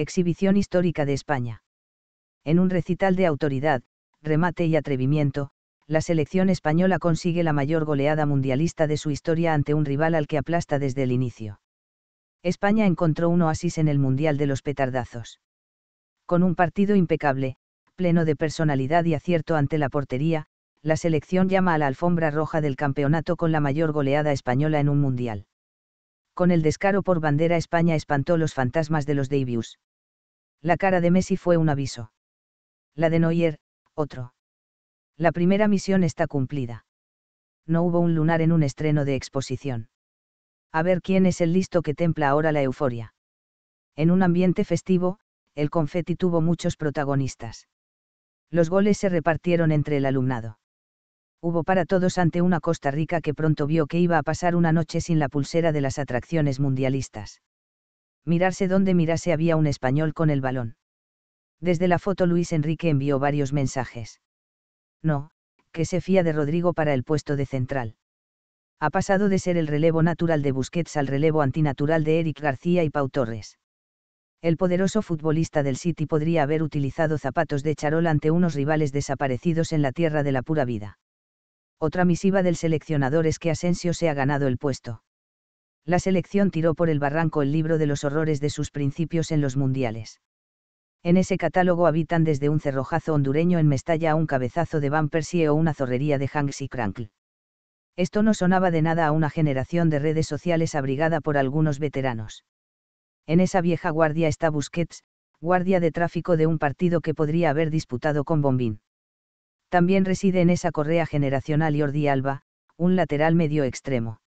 Exhibición histórica de España. En un recital de autoridad, remate y atrevimiento, la selección española consigue la mayor goleada mundialista de su historia ante un rival al que aplasta desde el inicio. España encontró un oasis en el Mundial de los Petardazos. Con un partido impecable, pleno de personalidad y acierto ante la portería, la selección llama a la alfombra roja del campeonato con la mayor goleada española en un Mundial. Con el descaro por bandera España espantó los fantasmas de los debuts. La cara de Messi fue un aviso. La de Neuer, otro. La primera misión está cumplida. No hubo un lunar en un estreno de exposición. A ver quién es el listo que templa ahora la euforia. En un ambiente festivo, el confeti tuvo muchos protagonistas. Los goles se repartieron entre el alumnado. Hubo para todos ante una Costa Rica que pronto vio que iba a pasar una noche sin la pulsera de las atracciones mundialistas mirarse donde mirase había un español con el balón. Desde la foto Luis Enrique envió varios mensajes. No, que se fía de Rodrigo para el puesto de central. Ha pasado de ser el relevo natural de Busquets al relevo antinatural de Eric García y Pau Torres. El poderoso futbolista del City podría haber utilizado zapatos de charol ante unos rivales desaparecidos en la tierra de la pura vida. Otra misiva del seleccionador es que Asensio se ha ganado el puesto la selección tiró por el barranco el libro de los horrores de sus principios en los mundiales. En ese catálogo habitan desde un cerrojazo hondureño en Mestalla a un cabezazo de Van Persie o una zorrería de Hanks y Crankle. Esto no sonaba de nada a una generación de redes sociales abrigada por algunos veteranos. En esa vieja guardia está Busquets, guardia de tráfico de un partido que podría haber disputado con Bombín. También reside en esa correa generacional Jordi Alba, un lateral medio extremo.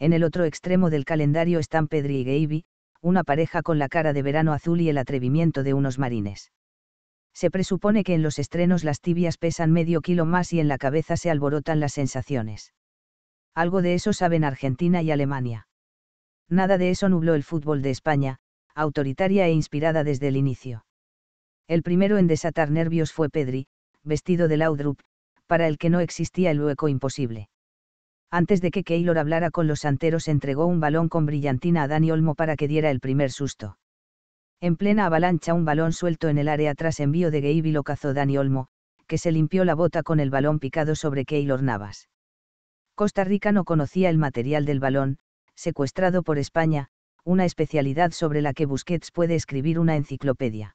En el otro extremo del calendario están Pedri y Gaby, una pareja con la cara de verano azul y el atrevimiento de unos marines. Se presupone que en los estrenos las tibias pesan medio kilo más y en la cabeza se alborotan las sensaciones. Algo de eso saben Argentina y Alemania. Nada de eso nubló el fútbol de España, autoritaria e inspirada desde el inicio. El primero en desatar nervios fue Pedri, vestido de Laudrup, para el que no existía el hueco imposible. Antes de que Keylor hablara con los santeros entregó un balón con brillantina a Dani Olmo para que diera el primer susto. En plena avalancha un balón suelto en el área tras envío de Gaby lo cazó Dani Olmo, que se limpió la bota con el balón picado sobre Keylor Navas. Costa Rica no conocía el material del balón, secuestrado por España, una especialidad sobre la que Busquets puede escribir una enciclopedia.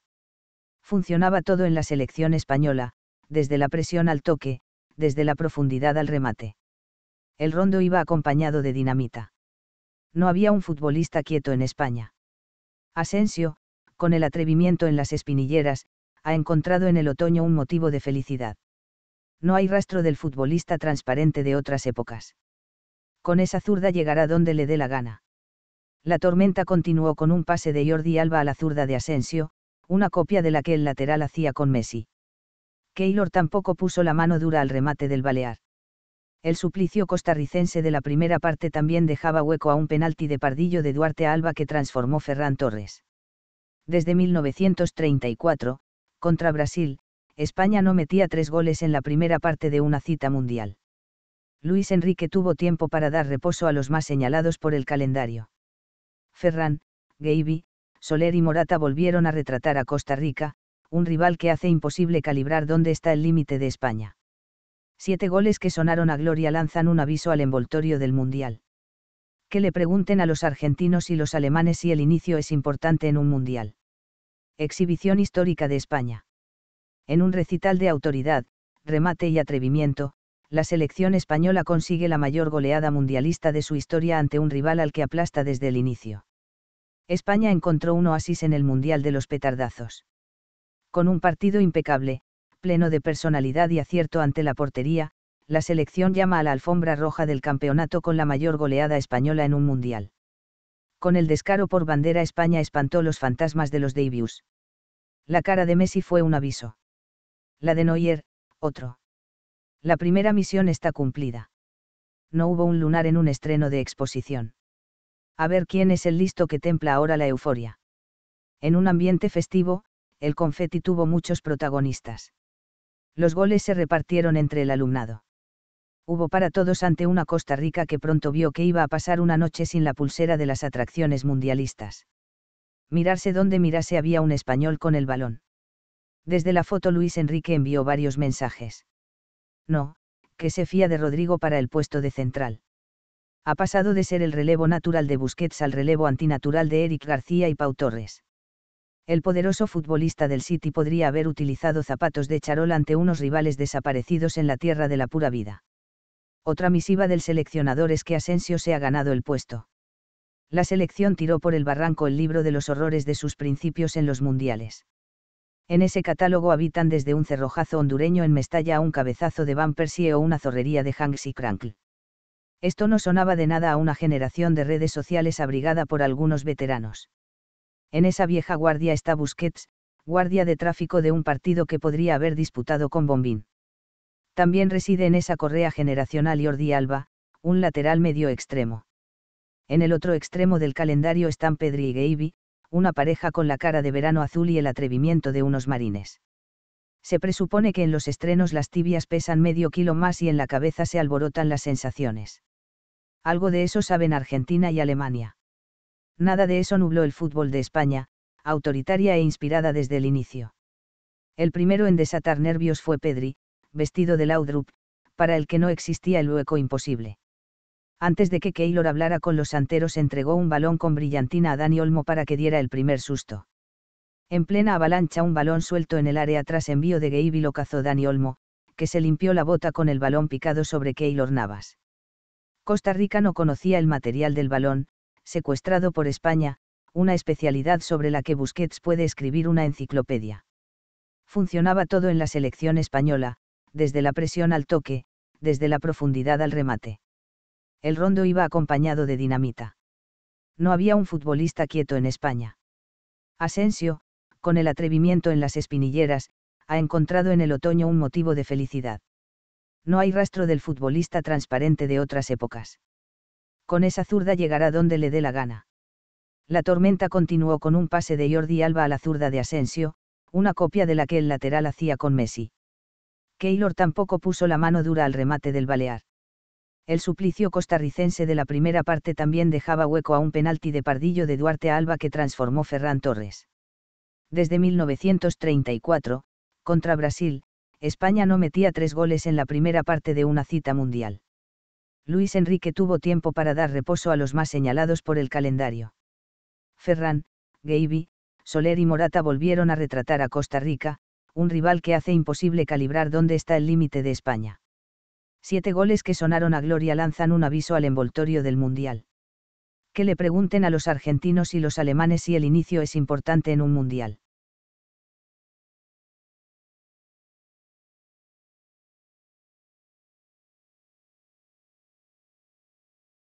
Funcionaba todo en la selección española, desde la presión al toque, desde la profundidad al remate el rondo iba acompañado de dinamita. No había un futbolista quieto en España. Asensio, con el atrevimiento en las espinilleras, ha encontrado en el otoño un motivo de felicidad. No hay rastro del futbolista transparente de otras épocas. Con esa zurda llegará donde le dé la gana. La tormenta continuó con un pase de Jordi Alba a la zurda de Asensio, una copia de la que el lateral hacía con Messi. Keylor tampoco puso la mano dura al remate del balear. El suplicio costarricense de la primera parte también dejaba hueco a un penalti de Pardillo de Duarte Alba que transformó Ferran Torres. Desde 1934, contra Brasil, España no metía tres goles en la primera parte de una cita mundial. Luis Enrique tuvo tiempo para dar reposo a los más señalados por el calendario. Ferran, Gaby, Soler y Morata volvieron a retratar a Costa Rica, un rival que hace imposible calibrar dónde está el límite de España siete goles que sonaron a gloria lanzan un aviso al envoltorio del Mundial. Que le pregunten a los argentinos y los alemanes si el inicio es importante en un Mundial. Exhibición histórica de España. En un recital de autoridad, remate y atrevimiento, la selección española consigue la mayor goleada mundialista de su historia ante un rival al que aplasta desde el inicio. España encontró un oasis en el Mundial de los Petardazos. Con un partido impecable, pleno de personalidad y acierto ante la portería, la selección llama a la alfombra roja del campeonato con la mayor goleada española en un mundial. Con el descaro por bandera España espantó los fantasmas de los Davies. La cara de Messi fue un aviso. La de Neuer, otro. La primera misión está cumplida. No hubo un lunar en un estreno de exposición. A ver quién es el listo que templa ahora la euforia. En un ambiente festivo, el confeti tuvo muchos protagonistas los goles se repartieron entre el alumnado. Hubo para todos ante una Costa Rica que pronto vio que iba a pasar una noche sin la pulsera de las atracciones mundialistas. Mirarse donde mirase había un español con el balón. Desde la foto Luis Enrique envió varios mensajes. No, que se fía de Rodrigo para el puesto de central. Ha pasado de ser el relevo natural de Busquets al relevo antinatural de Eric García y Pau Torres el poderoso futbolista del City podría haber utilizado zapatos de charol ante unos rivales desaparecidos en la tierra de la pura vida. Otra misiva del seleccionador es que Asensio se ha ganado el puesto. La selección tiró por el barranco el libro de los horrores de sus principios en los mundiales. En ese catálogo habitan desde un cerrojazo hondureño en Mestalla a un cabezazo de Van Persie o una zorrería de Hanks y Crankle. Esto no sonaba de nada a una generación de redes sociales abrigada por algunos veteranos en esa vieja guardia está Busquets, guardia de tráfico de un partido que podría haber disputado con Bombín. También reside en esa correa generacional Jordi Alba, un lateral medio extremo. En el otro extremo del calendario están Pedri y Gaby, una pareja con la cara de verano azul y el atrevimiento de unos marines. Se presupone que en los estrenos las tibias pesan medio kilo más y en la cabeza se alborotan las sensaciones. Algo de eso saben Argentina y Alemania nada de eso nubló el fútbol de España, autoritaria e inspirada desde el inicio. El primero en desatar nervios fue Pedri, vestido de Laudrup, para el que no existía el hueco imposible. Antes de que Keylor hablara con los santeros entregó un balón con brillantina a Dani Olmo para que diera el primer susto. En plena avalancha un balón suelto en el área tras envío de y lo cazó Dani Olmo, que se limpió la bota con el balón picado sobre Keylor Navas. Costa Rica no conocía el material del balón, secuestrado por España, una especialidad sobre la que Busquets puede escribir una enciclopedia. Funcionaba todo en la selección española, desde la presión al toque, desde la profundidad al remate. El rondo iba acompañado de dinamita. No había un futbolista quieto en España. Asensio, con el atrevimiento en las espinilleras, ha encontrado en el otoño un motivo de felicidad. No hay rastro del futbolista transparente de otras épocas con esa zurda llegará donde le dé la gana. La tormenta continuó con un pase de Jordi Alba a la zurda de Asensio, una copia de la que el lateral hacía con Messi. Keylor tampoco puso la mano dura al remate del Balear. El suplicio costarricense de la primera parte también dejaba hueco a un penalti de Pardillo de Duarte Alba que transformó Ferran Torres. Desde 1934, contra Brasil, España no metía tres goles en la primera parte de una cita mundial. Luis Enrique tuvo tiempo para dar reposo a los más señalados por el calendario. Ferran, Gaby, Soler y Morata volvieron a retratar a Costa Rica, un rival que hace imposible calibrar dónde está el límite de España. Siete goles que sonaron a gloria lanzan un aviso al envoltorio del Mundial. Que le pregunten a los argentinos y los alemanes si el inicio es importante en un Mundial.